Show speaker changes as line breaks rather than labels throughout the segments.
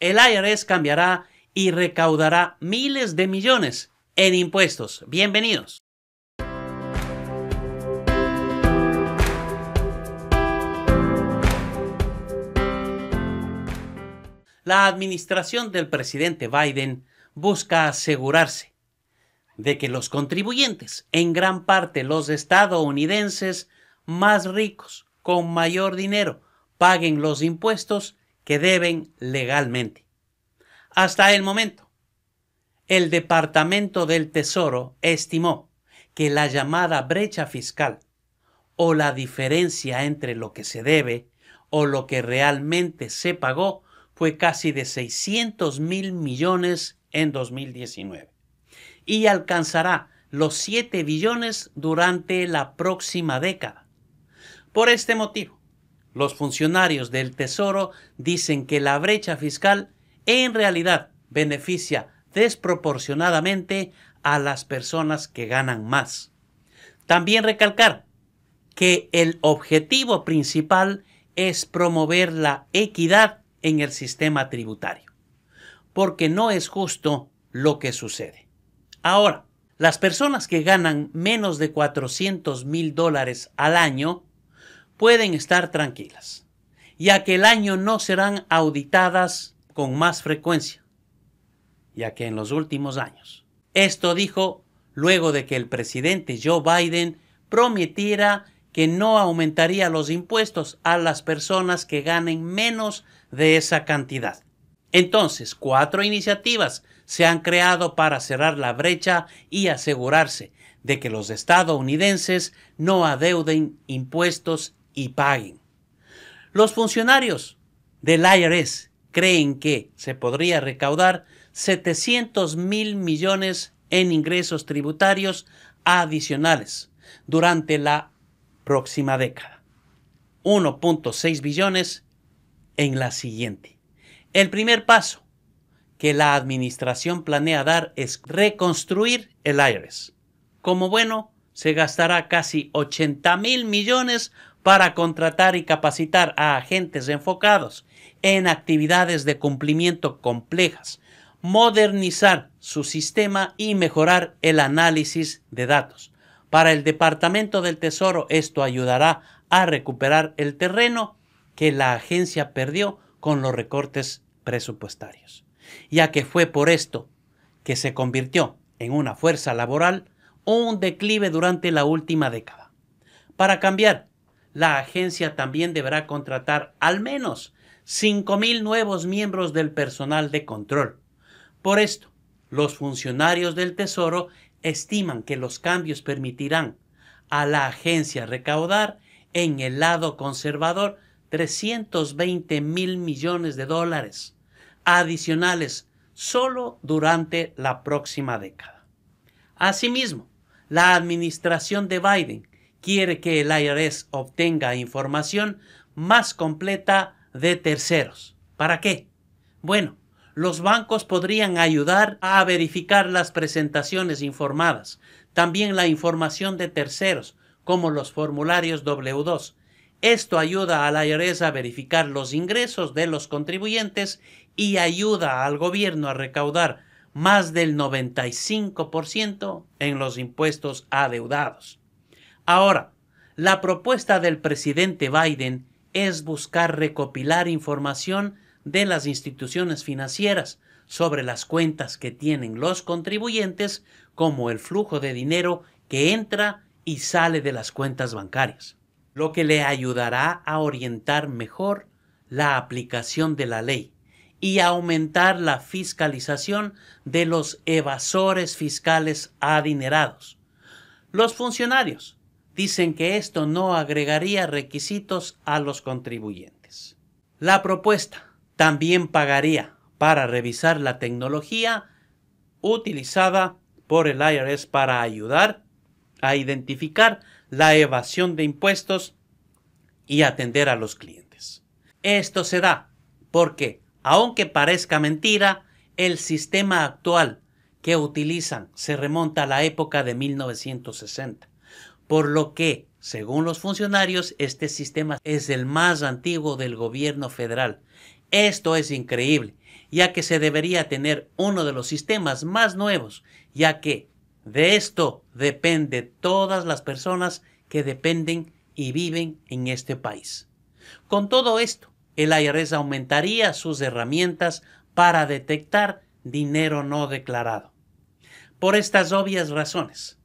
el IRS cambiará y recaudará miles de millones en impuestos. Bienvenidos. La administración del presidente Biden busca asegurarse de que los contribuyentes, en gran parte los estadounidenses más ricos, con mayor dinero, paguen los impuestos que deben legalmente. Hasta el momento, el Departamento del Tesoro estimó que la llamada brecha fiscal o la diferencia entre lo que se debe o lo que realmente se pagó fue casi de 600 mil millones en 2019 y alcanzará los 7 billones durante la próxima década. Por este motivo, los funcionarios del Tesoro dicen que la brecha fiscal en realidad beneficia desproporcionadamente a las personas que ganan más. También recalcar que el objetivo principal es promover la equidad en el sistema tributario, porque no es justo lo que sucede. Ahora, las personas que ganan menos de 400 mil dólares al año pueden estar tranquilas, ya que el año no serán auditadas con más frecuencia, ya que en los últimos años. Esto dijo luego de que el presidente Joe Biden prometiera que no aumentaría los impuestos a las personas que ganen menos de esa cantidad. Entonces, cuatro iniciativas se han creado para cerrar la brecha y asegurarse de que los estadounidenses no adeuden impuestos y paguen. Los funcionarios del IRS creen que se podría recaudar 700 mil millones en ingresos tributarios adicionales durante la próxima década. 1.6 billones en la siguiente. El primer paso que la administración planea dar es reconstruir el IRS. Como bueno, se gastará casi 80 mil millones para contratar y capacitar a agentes enfocados en actividades de cumplimiento complejas, modernizar su sistema y mejorar el análisis de datos. Para el Departamento del Tesoro esto ayudará a recuperar el terreno que la agencia perdió con los recortes presupuestarios, ya que fue por esto que se convirtió en una fuerza laboral o un declive durante la última década. Para cambiar la agencia también deberá contratar al menos 5.000 nuevos miembros del personal de control. Por esto, los funcionarios del Tesoro estiman que los cambios permitirán a la agencia recaudar en el lado conservador 320 mil millones de dólares adicionales solo durante la próxima década. Asimismo, la administración de Biden quiere que el IRS obtenga información más completa de terceros. ¿Para qué? Bueno, los bancos podrían ayudar a verificar las presentaciones informadas, también la información de terceros, como los formularios W2. Esto ayuda al IRS a verificar los ingresos de los contribuyentes y ayuda al gobierno a recaudar más del 95% en los impuestos adeudados. Ahora, la propuesta del presidente Biden es buscar recopilar información de las instituciones financieras sobre las cuentas que tienen los contribuyentes, como el flujo de dinero que entra y sale de las cuentas bancarias, lo que le ayudará a orientar mejor la aplicación de la ley y aumentar la fiscalización de los evasores fiscales adinerados. Los funcionarios Dicen que esto no agregaría requisitos a los contribuyentes. La propuesta también pagaría para revisar la tecnología utilizada por el IRS para ayudar a identificar la evasión de impuestos y atender a los clientes. Esto se da porque, aunque parezca mentira, el sistema actual que utilizan se remonta a la época de 1960 por lo que, según los funcionarios, este sistema es el más antiguo del gobierno federal. Esto es increíble, ya que se debería tener uno de los sistemas más nuevos, ya que de esto depende todas las personas que dependen y viven en este país. Con todo esto, el IRS aumentaría sus herramientas para detectar dinero no declarado. Por estas obvias razones,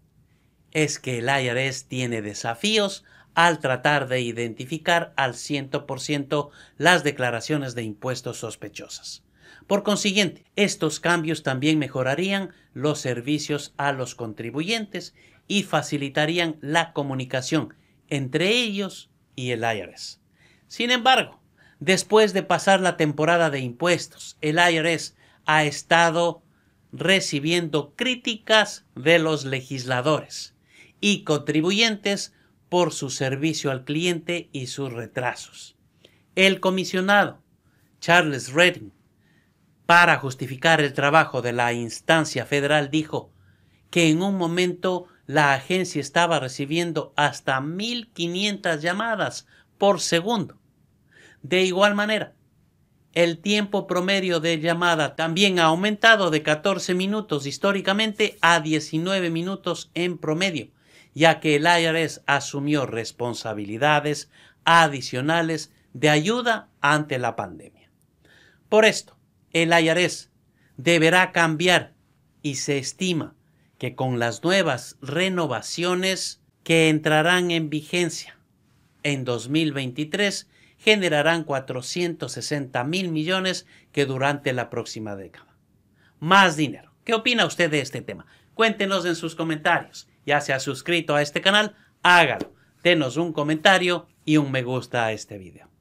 es que el IRS tiene desafíos al tratar de identificar al 100% las declaraciones de impuestos sospechosas. Por consiguiente, estos cambios también mejorarían los servicios a los contribuyentes y facilitarían la comunicación entre ellos y el IRS. Sin embargo, después de pasar la temporada de impuestos, el IRS ha estado recibiendo críticas de los legisladores y contribuyentes por su servicio al cliente y sus retrasos. El comisionado, Charles Redding, para justificar el trabajo de la instancia federal, dijo que en un momento la agencia estaba recibiendo hasta 1.500 llamadas por segundo. De igual manera, el tiempo promedio de llamada también ha aumentado de 14 minutos históricamente a 19 minutos en promedio ya que el IRS asumió responsabilidades adicionales de ayuda ante la pandemia. Por esto, el IRS deberá cambiar y se estima que con las nuevas renovaciones que entrarán en vigencia en 2023 generarán 460 mil millones que durante la próxima década. Más dinero. ¿Qué opina usted de este tema? Cuéntenos en sus comentarios ya se ha suscrito a este canal, hágalo. Denos un comentario y un me gusta a este video.